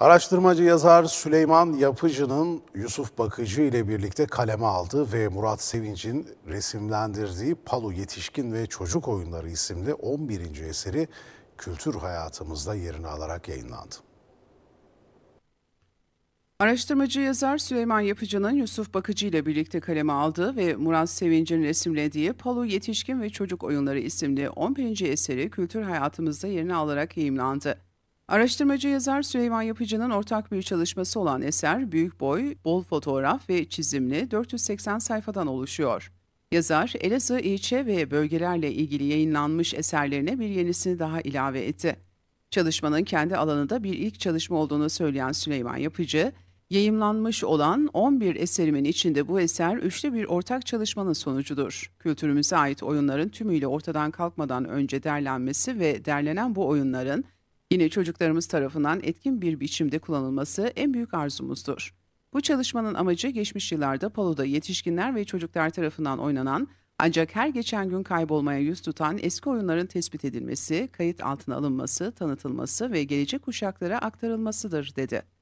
Araştırmacı yazar Süleyman Yapıcı'nın Yusuf Bakıcı ile birlikte kaleme aldığı ve Murat Sevinç'in resimlendirdiği Palo Yetişkin ve Çocuk Oyunları isimli 11. eseri kültür hayatımızda yerini alarak yayınlandı. Araştırmacı yazar Süleyman Yapıcı'nın Yusuf Bakıcı ile birlikte kaleme aldığı ve Murat Sevinç'in resimlediği Palu Yetişkin ve Çocuk Oyunları isimli 11. eseri kültür hayatımızda yerini alarak yayımlandı. Araştırmacı yazar Süleyman Yapıcı'nın ortak bir çalışması olan eser büyük boy, bol fotoğraf ve çizimli 480 sayfadan oluşuyor. Yazar Elazığ ilçe ve bölgelerle ilgili yayınlanmış eserlerine bir yenisini daha ilave etti. Çalışmanın kendi alanında bir ilk çalışma olduğunu söyleyen Süleyman Yapıcı, yayımlanmış olan 11 eserimin içinde bu eser üçlü bir ortak çalışmanın sonucudur. Kültürümüze ait oyunların tümüyle ortadan kalkmadan önce derlenmesi ve derlenen bu oyunların Yine çocuklarımız tarafından etkin bir biçimde kullanılması en büyük arzumuzdur. Bu çalışmanın amacı geçmiş yıllarda poloda yetişkinler ve çocuklar tarafından oynanan ancak her geçen gün kaybolmaya yüz tutan eski oyunların tespit edilmesi, kayıt altına alınması, tanıtılması ve gelecek kuşaklara aktarılmasıdır dedi.